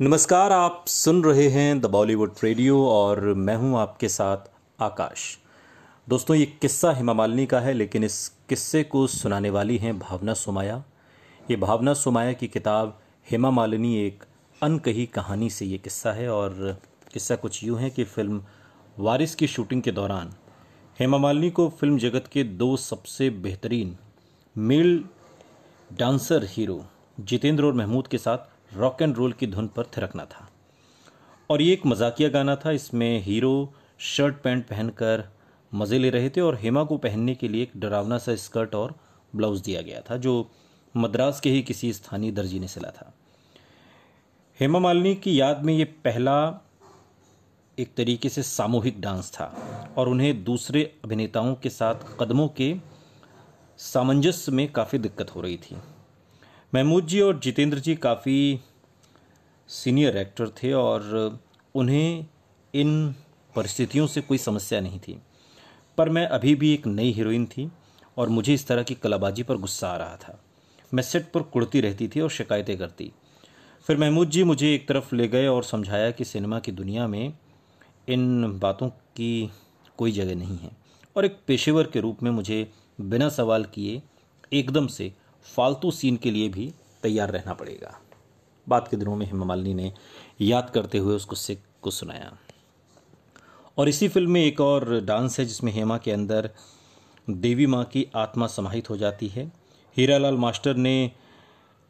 नमस्कार आप सुन रहे हैं द बॉलीवुड रेडियो और मैं हूं आपके साथ आकाश दोस्तों ये किस्सा हेमा मालिनी का है लेकिन इस किस्से को सुनाने वाली हैं भावना सुमाया ये भावना सुमाया की किताब हेमा मालिनी एक अनकही कहानी से ये किस्सा है और किस्सा कुछ यूँ है कि फिल्म वारिस की शूटिंग के दौरान हेमा मालिनी को फिल्म जगत के दो सबसे बेहतरीन मेल डांसर हीरो जितेंद्र और महमूद के साथ रॉक एंड रोल की धुन पर थिरकना था और ये एक मजाकिया गाना था इसमें हीरो शर्ट पैंट पहनकर मज़े ले रहे थे और हेमा को पहनने के लिए एक डरावना सा स्कर्ट और ब्लाउज़ दिया गया था जो मद्रास के ही किसी स्थानीय दर्जी ने सिला था हेमा मालिनी की याद में ये पहला एक तरीके से सामूहिक डांस था और उन्हें दूसरे अभिनेताओं के साथ कदमों के सामंजस्य में काफ़ी दिक्कत हो रही थी महमूद जी और जितेंद्र जी काफ़ी सीनियर एक्टर थे और उन्हें इन परिस्थितियों से कोई समस्या नहीं थी पर मैं अभी भी एक नई हीरोइन थी और मुझे इस तरह की कलाबाजी पर गुस्सा आ रहा था मैं सेट पर कुड़ती रहती थी और शिकायतें करती फिर महमूद जी मुझे एक तरफ ले गए और समझाया कि सिनेमा की दुनिया में इन बातों की कोई जगह नहीं है और एक पेशेवर के रूप में मुझे बिना सवाल किए एकदम से फालतू सीन के लिए भी तैयार रहना पड़ेगा बाद के दिनों में हेमा मालिनी ने याद करते हुए उस गुस्से को सुनाया और इसी फिल्म में एक और डांस है जिसमें हेमा के अंदर देवी माँ की आत्मा समाहित हो जाती है हीरालाल मास्टर ने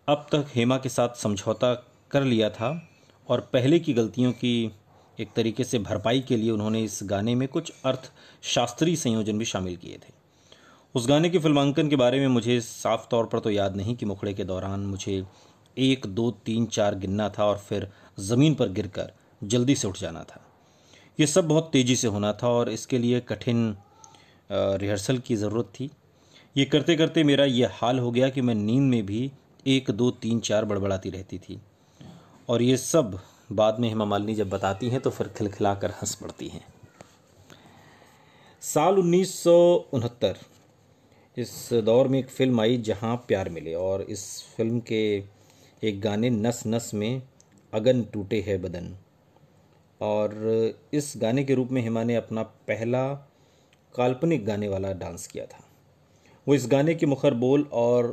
अब तक हेमा के साथ समझौता कर लिया था और पहले की गलतियों की एक तरीके से भरपाई के लिए उन्होंने इस गाने में कुछ अर्थ शास्त्रीय संयोजन भी शामिल किए थे उस गाने के फिल्मांकन के बारे में मुझे साफ तौर पर तो याद नहीं कि मुखड़े के दौरान मुझे एक दो तीन चार गिनना था और फिर ज़मीन पर गिरकर जल्दी से उठ जाना था ये सब बहुत तेज़ी से होना था और इसके लिए कठिन रिहर्सल की ज़रूरत थी ये करते करते मेरा यह हाल हो गया कि मैं नींद में भी एक दो तीन चार बड़बड़ाती रहती थी और ये सब बाद में हेमा मालिनी जब बताती हैं तो फिर खिलखिला कर हंस पड़ती हैं साल उन्नीस इस दौर में एक फ़िल्म आई जहाँ प्यार मिले और इस फिल्म के एक गाने नस नस में अगन टूटे है बदन और इस गाने के रूप में हिमा ने अपना पहला काल्पनिक गाने वाला डांस किया था वो इस गाने के मुखर बोल और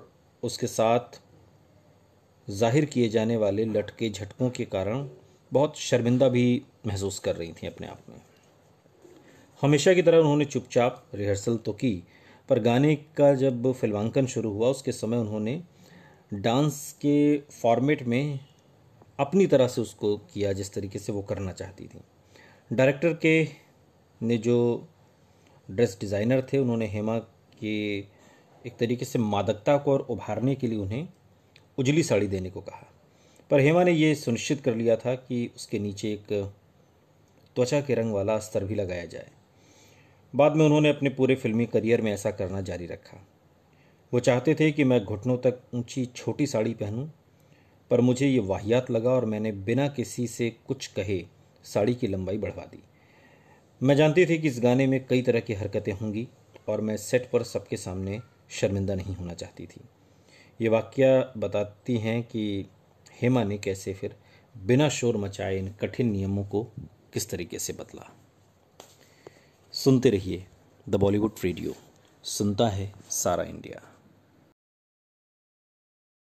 उसके साथ जाहिर किए जाने वाले लटके झटकों के कारण बहुत शर्मिंदा भी महसूस कर रही थी अपने आप में हमेशा की तरह उन्होंने चुपचाप रिहर्सल तो की पर गाने का जब फिल्मांकन शुरू हुआ उसके समय उन्होंने डांस के फॉर्मेट में अपनी तरह से उसको किया जिस तरीके से वो करना चाहती थी डायरेक्टर के ने जो ड्रेस डिज़ाइनर थे उन्होंने हेमा के एक तरीके से मादकता को और उभारने के लिए उन्हें उजली साड़ी देने को कहा पर हेमा ने यह सुनिश्चित कर लिया था कि उसके नीचे एक त्वचा के रंग वाला स्तर भी लगाया जाए बाद में उन्होंने अपने पूरे फिल्मी करियर में ऐसा करना जारी रखा वो चाहते थे कि मैं घुटनों तक ऊंची छोटी साड़ी पहनूं पर मुझे ये वाहियात लगा और मैंने बिना किसी से कुछ कहे साड़ी की लंबाई बढ़वा दी मैं जानती थी कि इस गाने में कई तरह की हरकतें होंगी और मैं सेट पर सबके सामने शर्मिंदा नहीं होना चाहती थी ये वाक्य बताती हैं कि हेमा ने कैसे फिर बिना शोर मचाए इन कठिन नियमों को किस तरीके से बदला सुनते रहिए द बॉलीवुड रेडियो सुनता है सारा इंडिया